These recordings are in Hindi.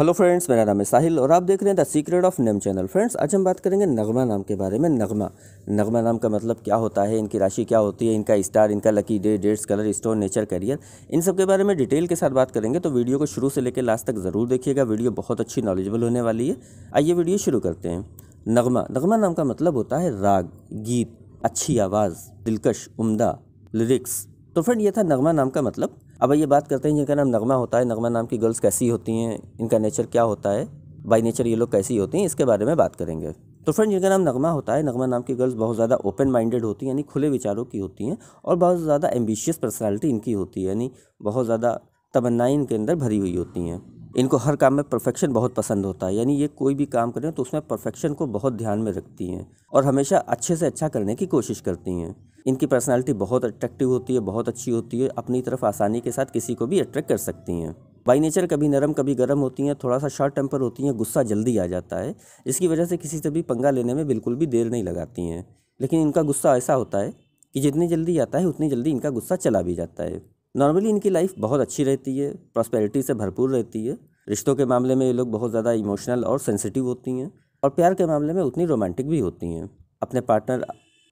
हेलो फ्रेंड्स मेरा नाम है साहिल और आप देख रहे हैं the secret of name channel friends आज हम बात करेंगे नगमा नाम के बारे में नगमा नगमा नाम का मतलब क्या होता है इनकी राशि क्या होती है इनका स्टार इनका lucky day dates colour stone nature career इन सब के बारे में डिटेल के साथ बात करेंगे तो वीडियो को शुरू से लेकर लास्ट तक ज़रूर देखिएगा वीडियो बहुत अच्छी नॉलेजेबल होने वाली है आइए वीडियो शुरू करते हैं नगमा नगमा नाम का मतलब होता है राग गीत अच्छी आवाज़ दिलकश उमदा लिरिक्स तो फ्रेंड ये था नगमा नाम का मतलब अब ये बात करते हैं जिनका नाम नगमा होता है नगमा नाम की गर्ल्स कैसी होती हैं इनका नेचर क्या होता है बाई नेचर ये लोग कैसी होती हैं इसके बारे में बात करेंगे तो फ्रेंड जिनका नाम नगमा होता है नगमा नाम की गर्ल्स बहुत ज़्यादा ओपन माइंडेड होती हैं यानी खुले विचारों की होती हैं और बहुत ज़्यादा एम्बिशियस पर्सनैलिटी इनकी होती है यानी बहुत ज़्यादा तमन्नाएँ इनके अंदर भरी हुई होती हैं इनको हर काम में परफेक्शन बहुत पसंद होता है यानी ये कोई भी काम करें तो उसमें परफेक्शन को बहुत ध्यान में रखती हैं और हमेशा अच्छे से अच्छा करने की कोशिश करती हैं इनकी पर्सनैलिटी बहुत अट्रैक्टिव होती है बहुत अच्छी होती है अपनी तरफ आसानी के साथ किसी को भी अट्रैक्ट कर सकती हैं बाई नेचर कभी नरम कभी गर्म होती हैं थोड़ा सा शॉर्ट टेम्पर होती हैं गुस्सा जल्दी आ जाता है इसकी वजह से किसी से भी पंगा लेने में बिल्कुल भी देर नहीं लगाती हैं लेकिन इनका गुस्सा ऐसा होता है कि जितनी जल्दी आता है उतनी जल्दी इनका गुस्सा चला भी जाता है नॉर्मली इनकी लाइफ बहुत अच्छी रहती है प्रॉस्पेरिटी से भरपूर रहती है रिश्तों के मामले में ये लोग बहुत ज़्यादा इमोशनल और सेंसिटिव होती हैं और प्यार के मामले में उतनी रोमांटिक भी होती हैं अपने पार्टनर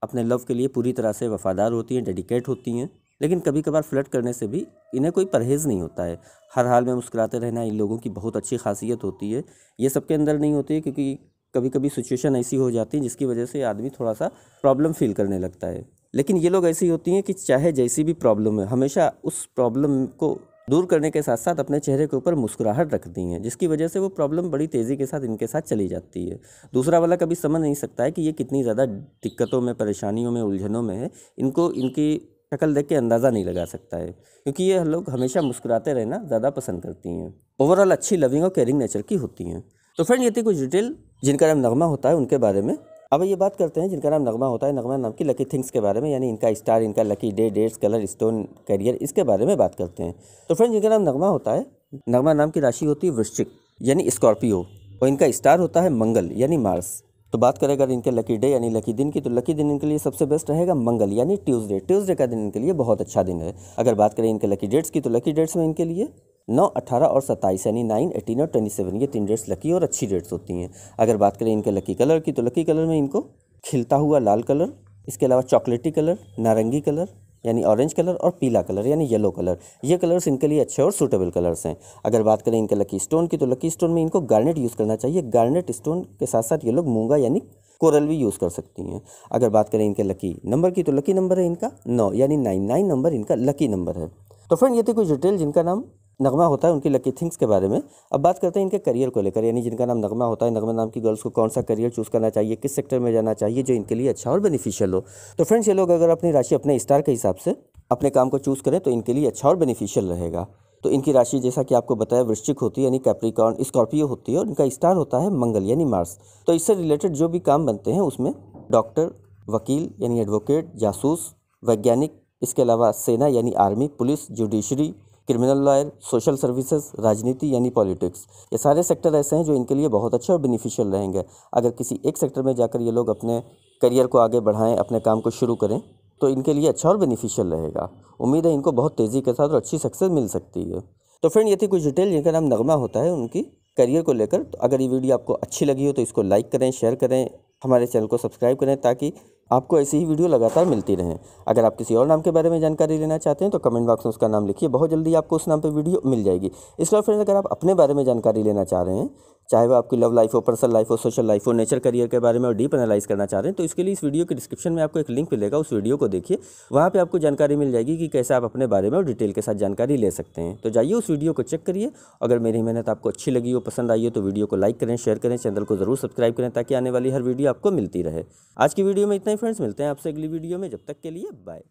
अपने लव के लिए पूरी तरह से वफ़ादार होती हैं डेडिकेट होती हैं लेकिन कभी कभार फ्लर्ट करने से भी इन्हें कोई परहेज़ नहीं होता है हर हाल में मुस्कुराते रहना इन लोगों की बहुत अच्छी खासियत होती है ये सबके अंदर नहीं होती है क्योंकि कभी कभी सिचुएशन ऐसी हो जाती है जिसकी वजह से आदमी थोड़ा सा प्रॉब्लम फील करने लगता है लेकिन ये लोग ऐसी होती हैं कि चाहे जैसी भी प्रॉब्लम है हमेशा उस प्रॉब्लम को दूर करने के साथ साथ अपने चेहरे के ऊपर मुस्कुराहट रख दी हैं जिसकी वजह से वो प्रॉब्लम बड़ी तेज़ी के साथ इनके साथ चली जाती है दूसरा वाला कभी समझ नहीं सकता है कि ये कितनी ज़्यादा दिक्कतों में परेशानियों में उलझनों में है इनको इनकी शक्ल देख के अंदाज़ा नहीं लगा सकता है क्योंकि ये लोग हमेशा मुस्कुराते रहना ज़्यादा पसंद करती हैं ओवरऑल अच्छी लविंग और केयरिंग नेचर की होती हैं तो फ्रेंड ये थी कुछ डिटेल जिनका नाम नगमा होता है उनके बारे में अब ये बात करते हैं जिनका नाम नगमा होता है नगमा नाम की लकी थिंग्स के बारे में यानी इनका स्टार इनका lucky day dates colour stone career इसके बारे में बात करते हैं तो फ्रेंड जिनका नाम नगमा होता है नगमा नाम की राशि होती है वृश्चिक यानी स्कॉर्पियो और इनका स्टार होता है मंगल यानी मार्स तो बात करें अगर इनके लकी डे यानी लकी दिन की तो लकी दिन इनके लिए सबसे बेस्ट रहेगा मंगल यानी ट्यूसडे ट्यूसडे का दिन इनके लिए बहुत अच्छा दिन है अगर बात करें इनके लकी डेट्स की तो लकी डेट्स में इनके लिए नौ अठारह और सत्ताईस यानी नाइन एटीन और ट्वेंटी सेवन ये तीन डेट्स लकी और अच्छी डेट्स होती हैं अगर बात करें इनके लकी कलर की तो लकी कलर में इनको खिलता हुआ लाल कलर इसके अलावा चॉकलेटी कलर नारंगी कलर यानी ऑरेंज कलर और पीला कलर यानी येलो कलर ये कलर्स इनके लिए अच्छे और सूटेबल कलर्स हैं अगर बात करें इनके लकी स्टोन की तो लकी स्टोन में इनको गार्नेट यूज़ करना चाहिए गार्नेट स्टोन के साथ साथ ये लोग मूंगा यानी कोरल भी यूज़ कर सकती हैं अगर बात करें इनके लकी नंबर की तो लकी नंबर है इनका नौ यानी नाइन नाइन नंबर इनका लकी नंबर है तो फ्रेंड ये थे कुछ डिटेल जिनका नाम नगमा होता है उनकी लकी थिंग्स के बारे में अब बात करते हैं इनके करियर को लेकर यानी जिनका नाम नगमा होता है नगमा नाम की गर्ल्स को कौन सा करियर चूज़ करना चाहिए किस सेक्टर में जाना चाहिए जो इनके लिए अच्छा और बेनिफिशियल हो तो फ्रेंड्स ये लोग अगर अपनी राशि अपने स्टार के हिसाब से अपने काम को चूज़ करें तो इनके लिए अच्छा और बेनिफिशियल रहेगा तो इनकी राशि जैसा कि आपको बताया वृश्चिक होती है यानी कैप्रिकॉन स्कॉर्पियो होती है और इनका स्टार होता है मंगल यानी मार्स तो इससे रिलेटेड जो भी काम बनते हैं उसमें डॉक्टर वकील यानी एडवोकेट जासूस वैज्ञानिक इसके अलावा सेना यानी army police judiciary criminal lawyer social services राजनीति यानी पॉलिटिक्स ये सारे सेक्टर ऐसे हैं जो इनके लिए बहुत अच्छे और बेनिफिशियल रहेंगे अगर किसी एक सेक्टर में जाकर ये लोग अपने करियर को आगे बढ़ाएं अपने काम को शुरू करें तो इनके लिए अच्छा और बेनिफिशियल रहेगा उम्मीद है इनको बहुत तेज़ी के साथ और अच्छी सक्सेस मिल सकती है तो फ्रेंड ये थी कुछ डिटेल जिनका नाम नगमा होता है उनकी करियर को लेकर तो अगर ये वीडियो आपको अच्छी लगी हो तो इसको लाइक करें शेयर करें हमारे चैनल को सब्सक्राइब करें ताकि आपको ऐसी ही वीडियो लगातार मिलती रहे अगर आप किसी और नाम के बारे में जानकारी लेना चाहते हैं तो कमेंट बॉक्स में उसका नाम लिखिए बहुत जल्दी आपको उस नाम पर वीडियो मिल जाएगी इस बार फ्रेंड्स अगर आप अपने बारे में जानकारी लेना चाह रहे हैं चाहे वो आपकी लव लाइफ हो पर्सनल लाइफ हो सोशल लाइफ हो नेचर करियर के बारे में और डीप एनालाइज करना चाह रहे हैं तो इसके लिए इस वीडियो के डिस्क्रिप्शन में आपको एक लिंक मिलेगा उस वीडियो को देखिए वहाँ पे आपको जानकारी मिल जाएगी कि कैसे आप अपने बारे में और डिटेल के साथ जानकारी ले सकते हैं तो जाइए उस वीडियो को चेक करिए अगर मेरी मेहनत आपको अच्छी लगी हो पसंद आई हो तो वीडियो को लाइक करें शेयर करें चैनल को जरूर सब्सक्राइब करें ताकि आने वाली हर वीडियो आपको मिलती रहे आज की वीडियो में इतना फ्रेंड्स मिलते हैं आपसे अगली वीडियो में जब तक के लिए बाय